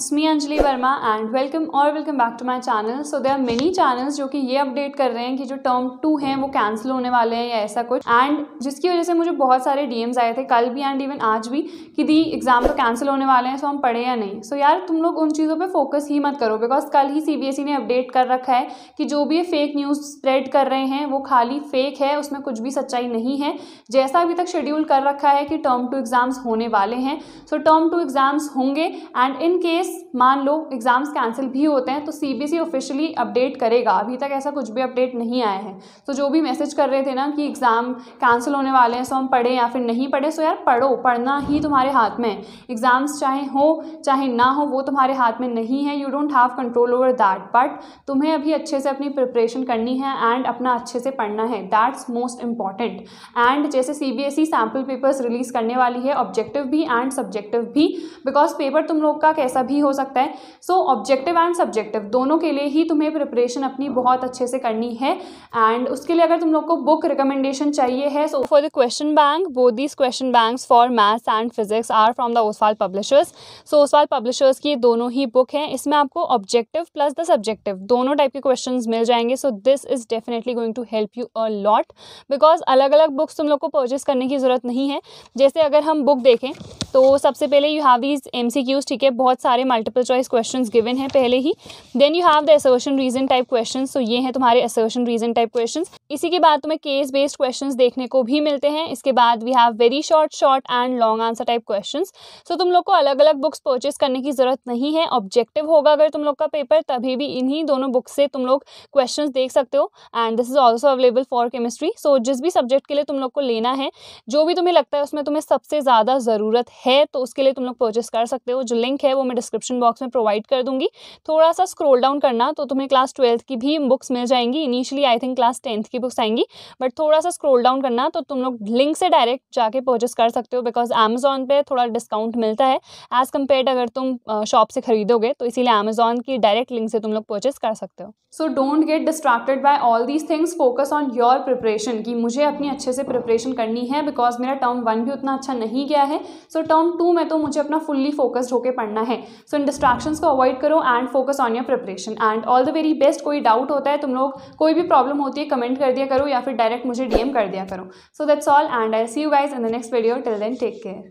it's me Anjali Verma and welcome और welcome back to my channel so there many channels जो कि ये update कर रहे हैं कि जो टर्म टू हैं वो कैंसिल होने वाले हैं या ऐसा कुछ एंड जिसकी वजह से मुझे बहुत सारे डीएम्स आए थे कल भी एंड इवन आज भी कि दी एग्ज़ाम तो कैंसिल होने वाले हैं सो हम पढ़े या नहीं सो so, यार तुम लोग उन चीज़ों पर फोकस ही मत करो बिकॉज कल ही सी e ने अपडेट कर रखा है कि जो भी ये फेक न्यूज़ स्प्रेड कर रहे हैं वो खाली फेक है उसमें कुछ भी सच्चाई नहीं है जैसा अभी तक शेड्यूल कर रखा है कि टर्म टू एग्ज़ाम्स होने वाले हैं सो टर्म टू एग्ज़ाम्स होंगे एंड इन केस केस मान लो एग्ज़ाम्स कैंसिल भी होते हैं तो C B C officially update करेगा अभी तक ऐसा कुछ भी अपडेट नहीं आया है तो जो भी मैसेज कर रहे थे ना कि एग्ज़ाम कैंसिल होने वाले हैं सो हम पढ़ें या फिर नहीं पढ़े सो यार पढ़ो पढ़ना ही तुम्हारे हाथ में एग्ज़ाम्स चाहे हो चाहे ना हो वो तुम्हारे हाथ में नहीं है you don't have control over that but तुम्हें अभी अच्छे से अपनी प्रिपरेशन करनी है एंड अपना अच्छे से पढ़ना है दैट्स मोस्ट इम्पॉर्टेंट एंड जैसे C B S E sample papers release करने वाली है ऑब्जेक्टिव भी एंड सब्जेक्टिव भी बिकॉज पेपर तुम लोग का कैसा भी भी हो सकता है सो ऑब्जेक्टिव एंड सब्जेक्टिव दोनों के लिए ही तुम्हें प्रिपरेशन अपनी बहुत अच्छे से करनी है एंड उसके लिए अगर तुम लोग को बुक रिकमेंडेशन चाहिए है so for the question bank both these question banks for maths and physics are from the Oswal publishers so Oswal publishers की दोनों ही बुक हैं इसमें आपको ऑब्जेक्टिव प्लस द सब्जेक्टिव दोनों टाइप के क्वेश्चन मिल जाएंगे so this is definitely going to help you a lot because अलग अलग बुक्स तुम लोग को परचेज करने की ज़रूरत नहीं है जैसे अगर हम बुक देखें तो सबसे पहले you have these M C Qs ठीक है बहुत सारे मल्टीपल चॉइस क्वेश्चन गिवन हैं पहले ही then you have the assertion reason type question तो ये हैं तुम्हारे एसर्शन रीजन टाइप क्वेश्चन इसी के बाद तुम्हें केस बेस्ड क्वेश्चन देखने को भी मिलते हैं इसके बाद we have very short short and long answer type question so तुम लोग को अलग अलग बुक्स परचेस करने की ज़रूरत नहीं है ऑब्जेक्टिव होगा अगर तुम लोग का पेपर तभी भी इन्हीं दोनों बुक्स से तुम लोग क्वेश्चन देख सकते हो and this is also available for chemistry so जिस भी सब्जेक्ट के लिए तुम लोग को लेना है जो भी तुम्हें लगता है उसमें तुम्हें सबसे ज़्यादा ज़रूरत है तो उसके लिए तुम लोग परचेस कर सकते हो जो लिंक है वो मैं डिस्क्रिप्शन बॉक्स में प्रोवाइड कर दूंगी थोड़ा सा स्क्रोल डाउन करना तो तुम्हें क्लास ट्वेल्थ की भी बुक्स मिल जाएंगी initially I think class tenth की बुक्स आएंगी बट थोड़ा सा स्क्रोल डाउन करना तो तुम लोग लिंक से डायरेक्ट जाके परचेस कर सकते हो बिकॉज अमेजोन पर थोड़ा डिस्काउंट मिलता है एज़ कम्पेयर अगर तुम शॉप से खरीदोगे तो इसीलिए अमेजोन की डायरेक्ट लिंक से तुम लोग परचेस कर सकते हो so don't get distracted by all these things focus on your preparation कि मुझे अपनी अच्छे से प्रिपरेशन करनी है बिकॉज मेरा टर्म वन भी उतना अच्छा नहीं गया है सो so, टर्म टू में तो मुझे अपना फुल्ली फोकस्ड होकर पढ़ना है सो इन डिस्ट्रैक्शंस को अवॉइड करो and focus on your preparation and all the very best कोई डाउट होता है तुम लोग कोई भी प्रॉब्लम होती है कमेंट कर दिया करो या फिर डायरेक्ट मुझे डीएम कर दिया करो so that's all and I see you guys in the next video till then take care